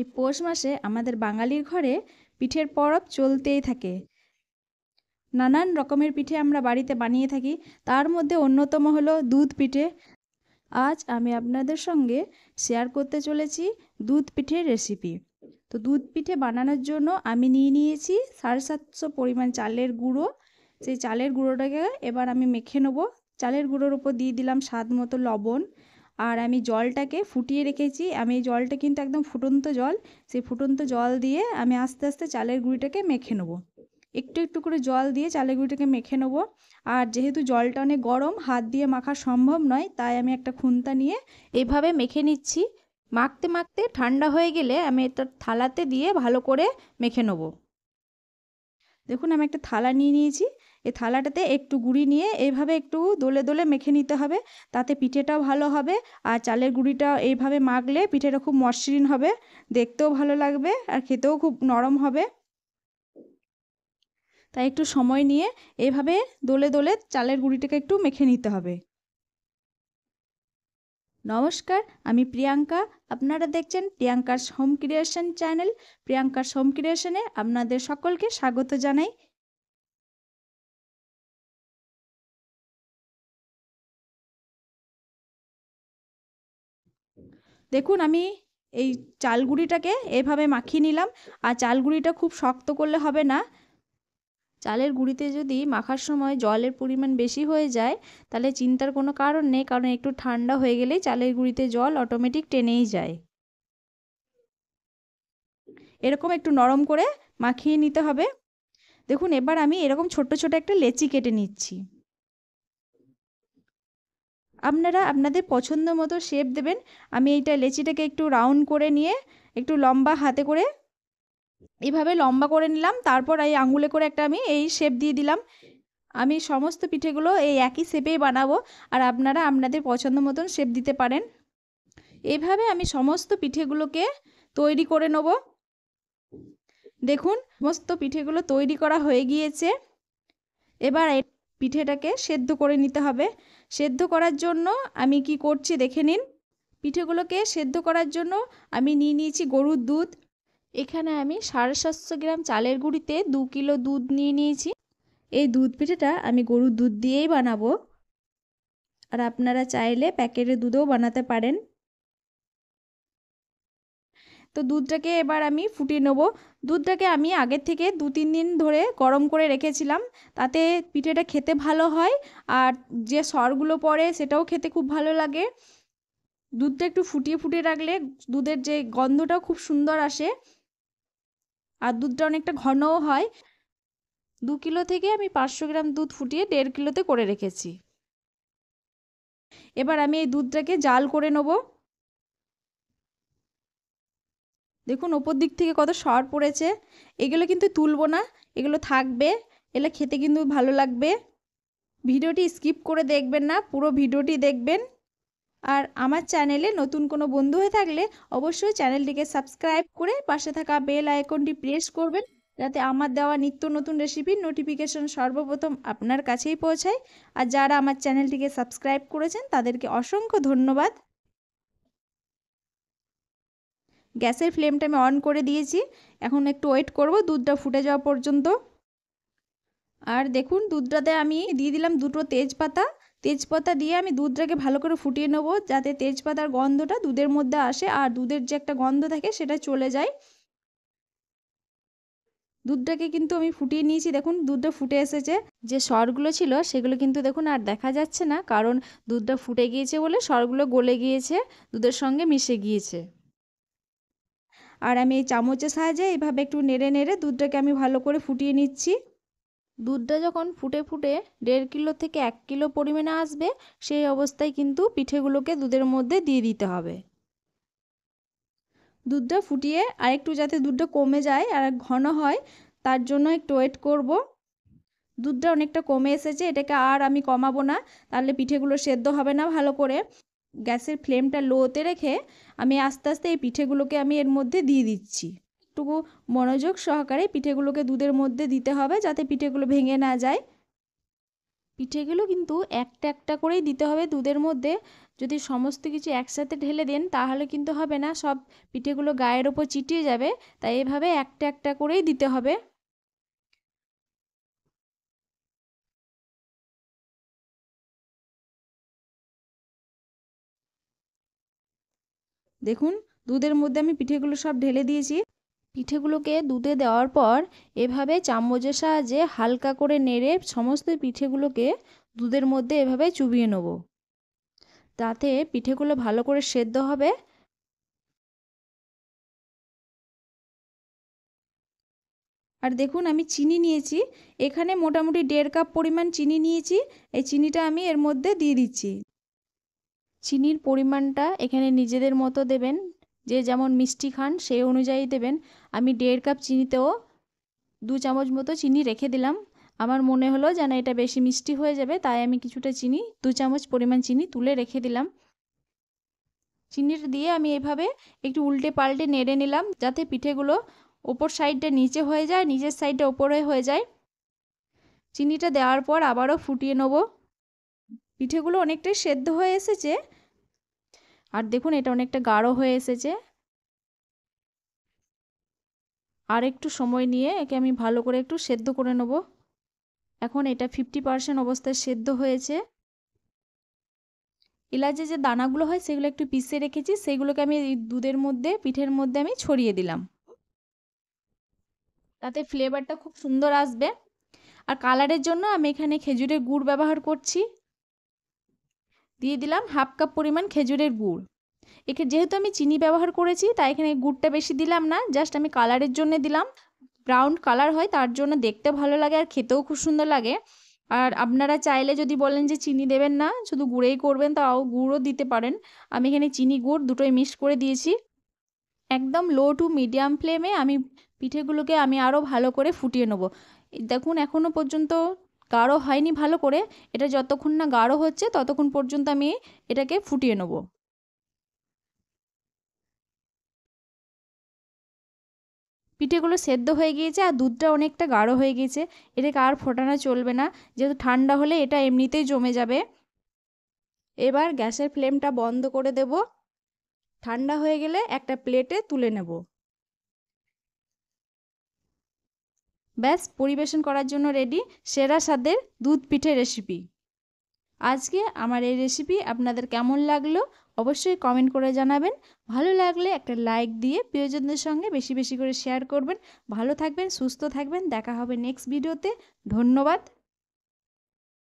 এই পৌষ মাসে আমাদের বাঙালির ঘরে পিঠের পরব চলতেই থাকে নানান রকমের পিঠে আমরা বাড়িতে বানিয়ে থাকি তার মধ্যে অন্যতম হল দুধ পিঠে আজ আমি আপনাদের সঙ্গে শেয়ার করতে চলেছি দুধ পিঠের রেসিপি তো দুধ পিঠে বানানোর জন্য আমি নিয়ে নিয়েছি সাড়ে সাতশো পরিমাণ চালের গুঁড়ো সেই চালের গুঁড়োটাকে এবার আমি মেখে নেব চালের গুঁড়োর উপর দিয়ে দিলাম স্বাদ মতো লবণ আর আমি জলটাকে ফুটিয়ে রেখেছি আমি এই জলটা কিন্তু একদম ফুটন্ত জল সেই ফুটন্ত জল দিয়ে আমি আস্তে আস্তে চালের গুঁড়িটাকে মেখে নেবো একটু একটু করে জল দিয়ে চালের গুঁড়িটাকে মেখে নেবো আর যেহেতু জলটা অনেক গরম হাত দিয়ে মাখা সম্ভব নয় তাই আমি একটা খুন্তা নিয়ে এভাবে মেখে নিচ্ছি মাখতে মাখতে ঠান্ডা হয়ে গেলে আমি এটা থালাতে দিয়ে ভালো করে মেখে নেবো দেখুন আমি একটা থালা নিয়ে নিয়েছি এই থালাটাতে একটু গুঁড়ি নিয়ে এইভাবে একটু দোলে দোলে মেখে নিতে হবে তাতে পিঠেটাও ভালো হবে আর চালের গুঁড়িটা এইভাবে মাখলে পিঠেটা খুব মসৃণ হবে দেখতেও ভালো লাগবে আর খেতেও খুব নরম হবে তাই একটু সময় নিয়ে এভাবে দোলে দোলে চালের গুঁড়িটাকে একটু মেখে নিতে হবে নমস্কার আমি প্রিয়াঙ্কা আপনারা দেখছেন প্রিয়াঙ্কার হোম ক্রিয়েশন চ্যানেল প্রিয়াঙ্কার হোম ক্রিয়েশনে আপনাদের সকলকে স্বাগত জানাই দেখুন আমি এই চালগুড়িটাকে এভাবে মাখিয়ে নিলাম আর চালগুড়িটা খুব শক্ত করলে হবে না চালের গুঁড়িতে যদি মাখার সময় জলের পরিমাণ বেশি হয়ে যায় তাহলে চিন্তার কোনো কারণ নেই কারণ একটু ঠান্ডা হয়ে গেলেই চালের গুঁড়িতে জল অটোমেটিক টেনেই যায় এরকম একটু নরম করে মাখিয়ে নিতে হবে দেখুন এবার আমি এরকম ছোট্ট ছোট একটা লেচি কেটে নিচ্ছি আপনারা আপনাদের পছন্দ মতো শেপ দেবেন আমি এইটা লেচিটাকে একটু রাউন্ড করে নিয়ে একটু লম্বা হাতে করে এভাবে লম্বা করে নিলাম তারপর এই আঙুলে করে একটা আমি এই শেপ দিয়ে দিলাম আমি সমস্ত পিঠেগুলো এই একই শেপেই বানাবো আর আপনারা আপনাদের পছন্দ মতন শেপ দিতে পারেন এইভাবে আমি সমস্ত পিঠেগুলোকে তৈরি করে নেব দেখুন সমস্ত পিঠেগুলো তৈরি করা হয়ে গিয়েছে এবার পিঠেটাকে সেদ্ধ করে নিতে হবে সেদ্ধ করার জন্য আমি কি করছি দেখে নিন পিঠেগুলোকে সেদ্ধ করার জন্য আমি নিয়ে নিয়েছি গরুর দুধ এখানে আমি সাড়ে সাতশো গ্রাম চালের গুঁড়িতে দু কিলো দুধ নিয়ে নিয়েছি এই দুধ পিঠেটা আমি গরুর দুধ দিয়েই বানাবো আর আপনারা চাইলে প্যাকেটের দুধও বানাতে পারেন তো দুধটাকে এবার আমি ফুটিয়ে নেব দুধটাকে আমি আগের থেকে দু তিন দিন ধরে গরম করে রেখেছিলাম তাতে পিঠেটা খেতে ভালো হয় আর যে সরগুলো পড়ে সেটাও খেতে খুব ভালো লাগে দুধটা একটু ফুটিয়ে ফুটিয়ে রাখলে দুধের যে গন্ধটাও খুব সুন্দর আসে আর দুধটা অনেকটা ঘনও হয় দু কিলো থেকে আমি পাঁচশো গ্রাম দুধ ফুটিয়ে দেড় কিলোতে করে রেখেছি এবার আমি এই দুধটাকে জাল করে নেবো দেখুন ওপর দিক থেকে কত সর পড়েছে এগুলো কিন্তু তুলবো না এগুলো থাকবে এগুলো খেতে কিন্তু ভালো লাগবে ভিডিওটি স্কিপ করে দেখবেন না পুরো ভিডিওটি দেখবেন আর আমার চ্যানেলে নতুন কোনো বন্ধু হয়ে থাকলে অবশ্যই চ্যানেলটিকে সাবস্ক্রাইব করে পাশে থাকা বেল আইকনটি প্রেস করবেন যাতে আমার দেওয়া নিত্য নতুন রেসিপির নোটিফিকেশন সর্বপ্রথম আপনার কাছেই পৌঁছায় আর যারা আমার চ্যানেলটিকে সাবস্ক্রাইব করেছেন তাদেরকে অসংখ্য ধন্যবাদ গ্যাসের ফ্লেমটা আমি অন করে দিয়েছি এখন একটু ওয়েট করব দুধটা ফুটে যাওয়া পর্যন্ত আর দেখুন দুধটাতে আমি দিয়ে দিলাম দুটো তেজপাতা তেজপাতা দিয়ে আমি দুধটাকে ভালো করে ফুটিয়ে নেব যাতে তেজপাতার গন্ধটা দুধের মধ্যে আসে আর দুধের যে একটা গন্ধ থাকে সেটা চলে যায় দুধটাকে কিন্তু আমি ফুটিয়ে নিয়েছি দেখুন দুধটা ফুটে এসেছে যে সরগুলো ছিল সেগুলো কিন্তু দেখুন আর দেখা যাচ্ছে না কারণ দুধটা ফুটে গিয়েছে বলে সরগুলো গলে গিয়েছে দুধের সঙ্গে মিশে গিয়েছে আর আমি এই চামচের সাহায্যে এইভাবে একটু নেড়ে নেড়ে দুধটাকে আমি ভালো করে ফুটিয়ে নিচ্ছি দুধটা যখন ফুটে ফুটে দেড় কিলো থেকে এক কিলো পরিমাণে আসবে সেই অবস্থায় কিন্তু পিঠেগুলোকে দুধের মধ্যে দিয়ে দিতে হবে দুধটা ফুটিয়ে আরেকটু যাতে দুধটা কমে যায় আর ঘন হয় তার জন্য একটু ওয়েট করব দুধটা অনেকটা কমে এসেছে এটাকে আর আমি কমাবো না তাহলে পিঠেগুলো সেদ্ধ হবে না ভালো করে গ্যাসের ফ্লেমটা লোতে রেখে আমি আস্তে আস্তে এই পিঠেগুলোকে আমি এর মধ্যে দিয়ে দিচ্ছি একটুকু মনোযোগ সহকারে পিঠেগুলোকে দুধের মধ্যে দিতে হবে যাতে পিঠেগুলো ভেঙে না যায় পিঠেগুলো কিন্তু একটা একটা করেই দিতে হবে দুধের মধ্যে যদি সমস্ত কিছু একসাথে ঢেলে দেন তাহলে কিন্তু হবে না সব পিঠেগুলো গায়ের ওপর চিটিয়ে যাবে তাই এভাবে একটা একটা করেই দিতে হবে দেখুন দুধের মধ্যে আমি পিঠেগুলো সব ঢেলে দিয়েছি পিঠেগুলোকে দুধে দেওয়ার পর এভাবে চামচের সাহায্যে হালকা করে নেড়ে সমস্ত পিঠেগুলোকে দুধের মধ্যে এভাবে চুবিয়ে নেব তাতে পিঠেগুলো ভালো করে সেদ্ধ হবে আর দেখুন আমি চিনি নিয়েছি এখানে মোটামুটি দেড় কাপ পরিমাণ চিনি নিয়েছি এই চিনিটা আমি এর মধ্যে দিয়ে দিচ্ছি চিনির পরিমাণটা এখানে নিজেদের মতো দেবেন যে যেমন মিষ্টি খান সেই অনুযায়ী দেবেন আমি দেড় কাপ চিনিতেও দু চামচ মতো চিনি রেখে দিলাম আমার মনে হলো যেন এটা বেশি মিষ্টি হয়ে যাবে তাই আমি কিছুটা চিনি দু চামচ পরিমাণ চিনি তুলে রেখে দিলাম চিনিটা দিয়ে আমি এভাবে একটু উল্টে পাল্টে নেড়ে নিলাম যাতে পিঠেগুলো ওপর সাইডটা নিচে হয়ে যায় নিচের সাইডটা ওপরে হয়ে যায় চিনিটা দেওয়ার পর আবারও ফুটিয়ে নেবো পিঠেগুলো অনেকটাই সেদ্ধ হয়ে এসেছে আর দেখুন এটা অনেকটা গাঢ় হয়ে এসেছে আর একটু সময় নিয়ে একে আমি ভালো করে একটু সেদ্ধ করে নেব এখন এটা ফিফটি পারসেন্ট অবস্থায় সেদ্ধ হয়েছে এলাচে যে দানাগুলো হয় সেগুলো একটু পিসে রেখেছি সেগুলোকে আমি দুধের মধ্যে পিঠের মধ্যে আমি ছড়িয়ে দিলাম তাতে ফ্লেভারটা খুব সুন্দর আসবে আর কালারের জন্য আমি এখানে খেজুরের গুড় ব্যবহার করছি দিয়ে দিলাম হাফ কাপ পরিমাণ খেজুরের গুড় এখানে যেহেতু আমি চিনি ব্যবহার করেছি তাই এখানে গুড়টা বেশি দিলাম না জাস্ট আমি কালারের জন্য দিলাম ব্রাউন কালার হয় তার জন্য দেখতে ভালো লাগে আর খেতেও খুব সুন্দর লাগে আর আপনারা চাইলে যদি বলেন যে চিনি দেবেন না শুধু গুঁড়েই করবেন তাও গুঁড়ও দিতে পারেন আমি এখানে চিনি গুড় দুটোই মিক্স করে দিয়েছি একদম লো টু মিডিয়াম ফ্লেমে আমি পিঠেগুলোকে আমি আরও ভালো করে ফুটিয়ে নেব দেখুন এখনও পর্যন্ত গাঢ় হয়নি ভালো করে এটা যতক্ষণ না গাঢ় হচ্ছে ততক্ষণ পর্যন্ত আমি এটাকে ফুটিয়ে নেব পিঠেগুলো সেদ্ধ হয়ে গিয়েছে আর দুধটা অনেকটা গাঢ় হয়ে গিয়েছে এটাকে আর ফোটানো চলবে না যেহেতু ঠান্ডা হলে এটা এমনিতেই জমে যাবে এবার গ্যাসের ফ্লেমটা বন্ধ করে দেব ঠান্ডা হয়ে গেলে একটা প্লেটে তুলে নেবো ব্যাস পরিবেশন করার জন্য রেডি সেরা স্বাদের দুধ পিঠে রেসিপি আজকে আমার এই রেসিপি আপনাদের কেমন লাগলো অবশ্যই কমেন্ট করে জানাবেন ভালো লাগলে একটা লাইক দিয়ে প্রিয়জনদের সঙ্গে বেশি বেশি করে শেয়ার করবেন ভালো থাকবেন সুস্থ থাকবেন দেখা হবে নেক্সট ভিডিওতে ধন্যবাদ